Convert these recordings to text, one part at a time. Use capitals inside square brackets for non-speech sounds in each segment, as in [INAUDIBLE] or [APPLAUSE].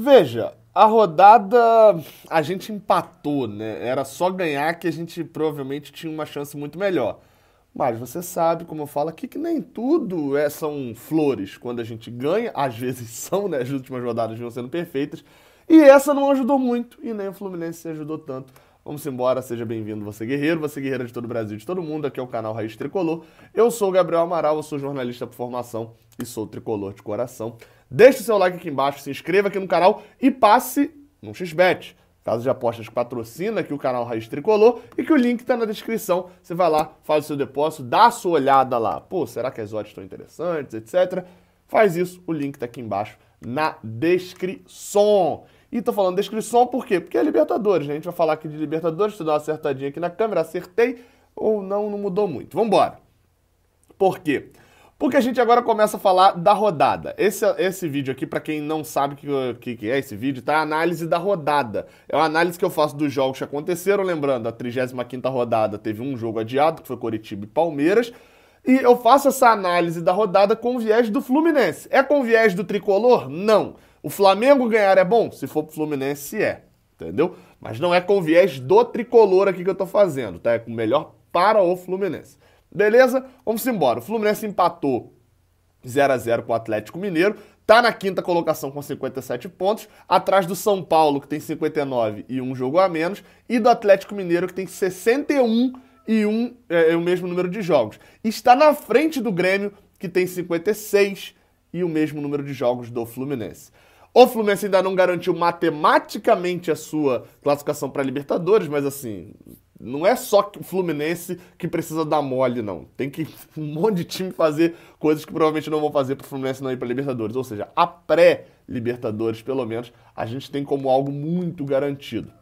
Veja, a rodada a gente empatou, né? Era só ganhar que a gente provavelmente tinha uma chance muito melhor. Mas você sabe, como eu falo aqui, que nem tudo é, são flores. Quando a gente ganha, às vezes [LAUGHS] são, né? As últimas rodadas vão sendo perfeitas. E essa não ajudou muito, e nem o Fluminense ajudou tanto. Vamos embora, seja bem-vindo, você guerreiro, você guerreira de todo o Brasil, de todo mundo. Aqui é o canal Raiz Tricolor. Eu sou o Gabriel Amaral, eu sou jornalista por formação e sou tricolor de coração. Deixe o seu like aqui embaixo, se inscreva aqui no canal e passe no XBET. Caso de apostas que patrocina aqui o canal Raiz Tricolor e que o link está na descrição. Você vai lá, faz o seu depósito, dá a sua olhada lá. Pô, será que as odds estão interessantes, etc. Faz isso, o link está aqui embaixo na descrição. E tô falando descrição por quê? Porque é Libertadores, né? A gente vai falar aqui de Libertadores, te dar uma acertadinha aqui na câmera, acertei ou não, não mudou muito. Vamos embora. Por quê? Porque a gente agora começa a falar da rodada. Esse, esse vídeo aqui, para quem não sabe o que, que, que, é esse vídeo, tá? É a análise da rodada. É uma análise que eu faço dos jogos que aconteceram. Lembrando, a 35 rodada teve um jogo adiado, que foi Coritiba e Palmeiras. E eu faço essa análise da rodada com o viés do Fluminense. É com o viés do tricolor? Não. O Flamengo ganhar é bom? Se for pro Fluminense, é. Entendeu? Mas não é com o viés do tricolor aqui que eu tô fazendo, tá? É com o melhor para o Fluminense. Beleza? Vamos embora. O Fluminense empatou 0 a 0 com o Atlético Mineiro. Tá na quinta colocação com 57 pontos, atrás do São Paulo, que tem 59 e um jogo a menos, e do Atlético Mineiro, que tem 61 e um, é, é, o mesmo número de jogos. Está na frente do Grêmio, que tem 56 e o mesmo número de jogos do Fluminense. O Fluminense ainda não garantiu matematicamente a sua classificação para a Libertadores, mas assim, não é só o Fluminense que precisa dar mole, não. Tem que [LAUGHS] um monte de time fazer coisas que provavelmente não vão fazer para o Fluminense não ir para Libertadores. Ou seja, a pré-Libertadores, pelo menos, a gente tem como algo muito garantido.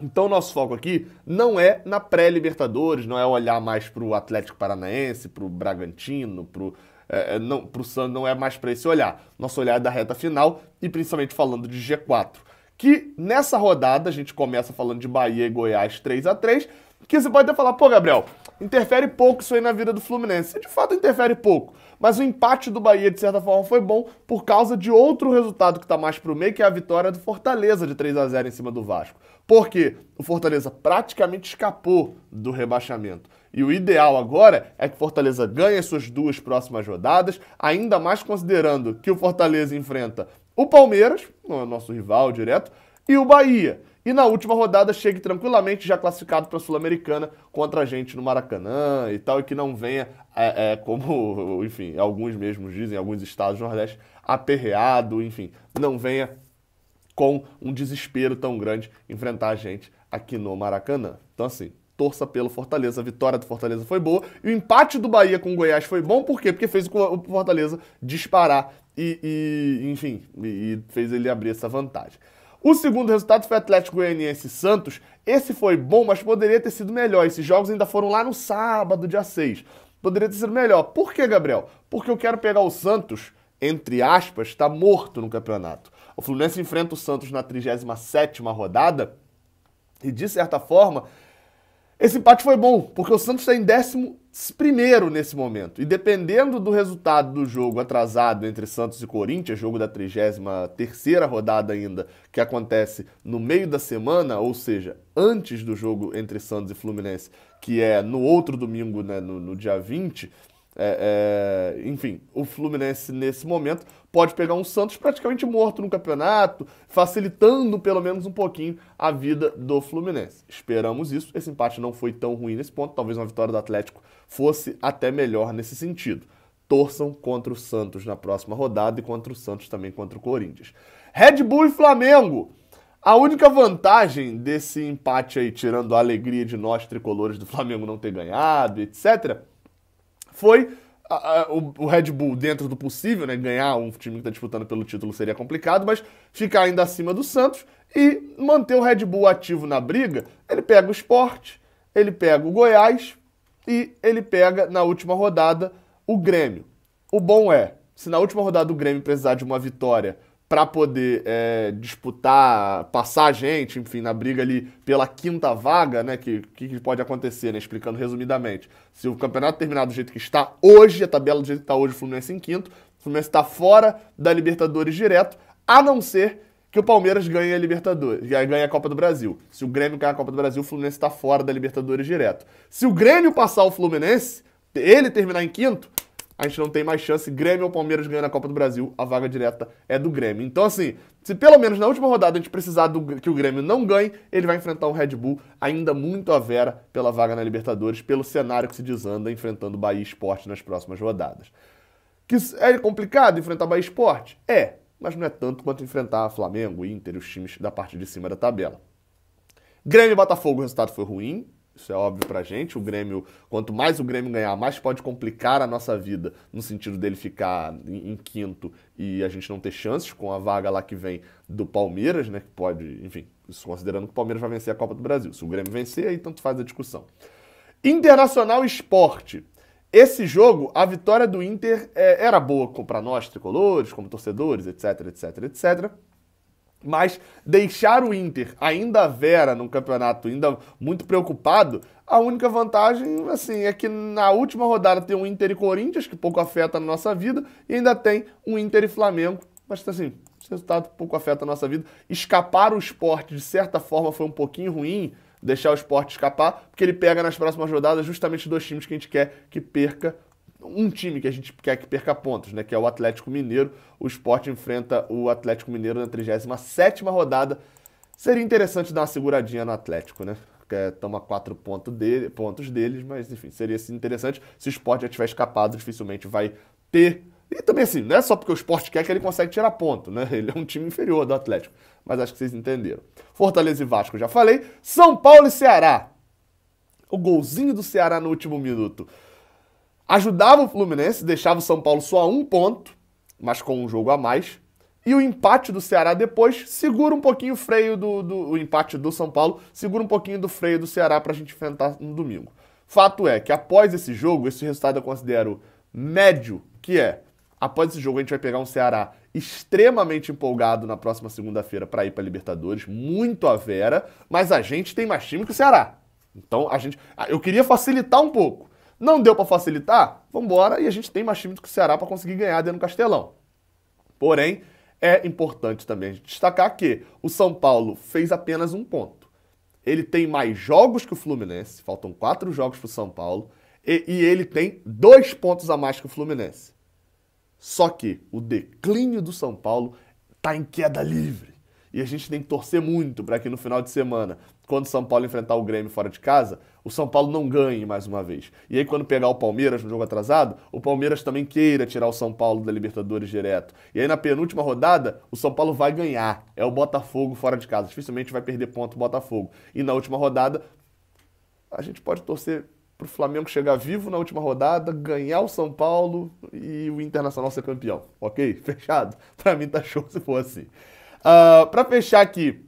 Então, nosso foco aqui não é na pré-Libertadores, não é olhar mais para o Atlético Paranaense, para o Bragantino, para o é, é, não, pro Santos, não é mais para esse olhar. Nosso olhar é da reta final e principalmente falando de G4 que nessa rodada a gente começa falando de Bahia e Goiás 3 a 3 que você pode até falar, pô, Gabriel, interfere pouco isso aí na vida do Fluminense. De fato, interfere pouco. Mas o empate do Bahia, de certa forma, foi bom por causa de outro resultado que está mais pro meio, que é a vitória do Fortaleza de 3 a 0 em cima do Vasco. Porque o Fortaleza praticamente escapou do rebaixamento. E o ideal agora é que o Fortaleza ganhe as suas duas próximas rodadas, ainda mais considerando que o Fortaleza enfrenta o Palmeiras, é nosso rival direto, e o Bahia. E na última rodada chegue tranquilamente já classificado para a Sul-Americana contra a gente no Maracanã e tal, e que não venha, é, é, como, [LAUGHS] enfim, alguns mesmos dizem, alguns estados do Nordeste, aperreado, enfim, não venha com um desespero tão grande enfrentar a gente aqui no Maracanã. Então, assim, torça pelo Fortaleza. A vitória do Fortaleza foi boa. E o empate do Bahia com o Goiás foi bom, por quê? Porque fez o Fortaleza disparar e, e enfim, e, fez ele abrir essa vantagem. O segundo resultado foi Atlético Goianiense Santos. Esse foi bom, mas poderia ter sido melhor. Esses jogos ainda foram lá no sábado, dia 6. Poderia ter sido melhor. Por que, Gabriel? Porque eu quero pegar o Santos, entre aspas, está morto no campeonato. O Fluminense enfrenta o Santos na 37 rodada e, de certa forma, esse empate foi bom, porque o Santos está em 11 nesse momento. E dependendo do resultado do jogo atrasado entre Santos e Corinthians, jogo da 33 rodada ainda, que acontece no meio da semana, ou seja, antes do jogo entre Santos e Fluminense, que é no outro domingo, né, no, no dia 20. É, é, enfim, o Fluminense nesse momento pode pegar um Santos praticamente morto no campeonato, facilitando pelo menos um pouquinho a vida do Fluminense. Esperamos isso. Esse empate não foi tão ruim nesse ponto, talvez uma vitória do Atlético fosse até melhor nesse sentido. Torçam contra o Santos na próxima rodada e contra o Santos também contra o Corinthians. Red Bull e Flamengo. A única vantagem desse empate aí, tirando a alegria de nós tricolores do Flamengo não ter ganhado, etc, foi a, a, o, o, Red Bull, dentro do possível, né, ganhar um time que está disputando pelo título seria complicado, mas ficar ainda acima do Santos e manter o Red Bull ativo na briga, ele pega o Sport, ele pega o Goiás e ele pega, na última rodada, o Grêmio. O bom é, se na última rodada o Grêmio precisar de uma vitória para poder é, disputar, passar a gente, enfim, na briga ali pela quinta vaga, né? Que, que pode acontecer, né? Explicando resumidamente. Se o campeonato terminar do jeito que está hoje, a tabela do jeito que está hoje, o Fluminense em quinto, o Fluminense está fora da Libertadores direto, a não ser que o Palmeiras ganhe a Libertadores, ganhe a Copa do Brasil. Se o Grêmio ganhar a Copa do Brasil, o Fluminense está fora da Libertadores direto. Se o Grêmio passar o Fluminense, ele terminar em quinto, a gente não tem mais chance. Grêmio ou Palmeiras ganhando a Copa do Brasil, a vaga direta é do Grêmio. Então, assim, se pelo menos na última rodada a gente precisar do, que o Grêmio não ganhe, ele vai enfrentar um Red Bull ainda muito à vera pela vaga na Libertadores, pelo cenário que se desanda enfrentando o Bahia Esporte nas próximas rodadas. Que é complicado enfrentar o Bahia Esporte? É, mas não é tanto quanto enfrentar o Flamengo, Inter, os times da parte de cima da tabela. Grêmio e Botafogo, o resultado foi ruim, isso é óbvio pra gente. O Grêmio, quanto mais o Grêmio ganhar, mais pode complicar a nossa vida, no sentido dele ficar em, em quinto e a gente não ter chances com a vaga lá que vem do Palmeiras, né? Que pode, enfim, isso considerando que o Palmeiras vai vencer a Copa do Brasil. Se o Grêmio vencer, aí tanto faz a discussão. Internacional Esporte. Esse jogo, a vitória do Inter é, era boa para nós, tricolores, como torcedores, etc, etc, etc. Mas deixar o Inter ainda vera no campeonato ainda muito preocupado, a única vantagem assim é que na última rodada tem o Inter e Corinthians, que pouco afeta a nossa vida, e ainda tem o Inter e Flamengo, mas assim, esse resultado pouco afeta a nossa vida. Escapar o esporte, de certa forma, foi um pouquinho ruim, deixar o esporte escapar, porque ele pega nas próximas rodadas justamente dois times que a gente quer que perca um time que a gente quer que perca pontos, né, que é o Atlético Mineiro. O esporte enfrenta o Atlético Mineiro na 37 rodada. Seria interessante dar uma seguradinha no Atlético, né? É, toma quatro ponto dele, pontos deles, mas enfim, seria assim interessante. Se o esporte já tiver escapado, dificilmente vai ter. E também assim, não é só porque o esporte quer que ele consegue tirar ponto, né? [LAUGHS] Ele é um time inferior do Atlético. Mas acho que vocês entenderam. Fortaleza e Vasco, já falei. São Paulo e Ceará. O golzinho do Ceará no último minuto ajudava o Fluminense, deixava o São Paulo só a um ponto, mas com um jogo a mais. E o empate do Ceará depois segura um pouquinho o freio do, do o empate do São Paulo, segura um pouquinho do freio do Ceará para a gente enfrentar no domingo. Fato é que após esse jogo, esse resultado eu considero médio, que é após esse jogo a gente vai pegar um Ceará extremamente empolgado na próxima segunda-feira para ir para Libertadores, muito a vera, mas a gente tem mais time que o Ceará. Então a gente, eu queria facilitar um pouco. Não deu para facilitar? Vamos embora e a gente tem mais time do que o Ceará para conseguir ganhar dentro do Castelão. Porém, é importante também destacar que o São Paulo fez apenas um ponto. Ele tem mais jogos que o Fluminense, faltam quatro jogos para o São Paulo, e, e ele tem dois pontos a mais que o Fluminense. Só que o declínio do São Paulo está em queda livre. E a gente tem que torcer muito para que no final de semana, quando o São Paulo enfrentar o Grêmio fora de casa, o São Paulo não ganhe mais uma vez. E aí, quando pegar o Palmeiras no jogo atrasado, o Palmeiras também queira tirar o São Paulo da Libertadores direto. E aí, na penúltima rodada, o São Paulo vai ganhar. É o Botafogo fora de casa. Dificilmente vai perder ponto o Botafogo. E na última rodada, a gente pode torcer para o Flamengo chegar vivo na última rodada, ganhar o São Paulo e o Internacional ser campeão. Ok? [LAUGHS] Fechado? Para mim tá show se for assim. Uh, ah, para fechar aqui,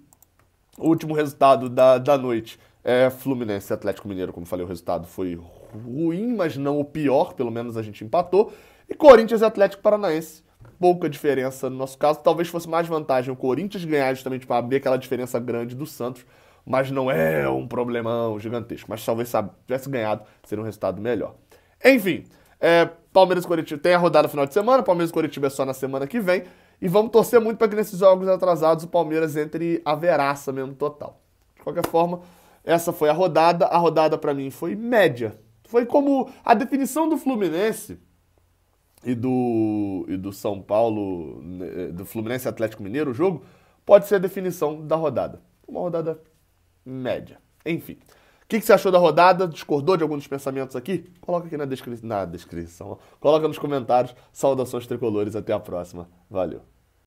o último resultado da, da noite é Fluminense Atlético Mineiro. Como falei, o resultado foi ruim, mas não o pior. Pelo menos a gente empatou. E Corinthians e Atlético Paranaense. Pouca diferença no nosso caso. Talvez fosse mais vantagem o Corinthians ganhar justamente para abrir aquela diferença grande do Santos. Mas não é um problemão gigantesco. Mas talvez sabe, tivesse ganhado, seria um resultado melhor. Enfim, é, Palmeiras e Coritiba tem a rodada final de semana. Palmeiras e Coritiba é só na semana que vem. E vamos torcer muito para que nesses jogos atrasados o Palmeiras entre a veraça mesmo total. De qualquer forma, essa foi a rodada. A rodada para mim foi média. Foi como a definição do Fluminense e do, e do São Paulo, né, eh, do Fluminense Atlético Mineiro, o jogo, pode ser a definição da rodada. Uma rodada média. Enfim. O que, que, você achou da rodada? Discordou de algum dos pensamentos aqui? Coloca aqui na, descri na descrição. Coloca nos comentários. Saudações tricolores. Até a próxima. Valeu.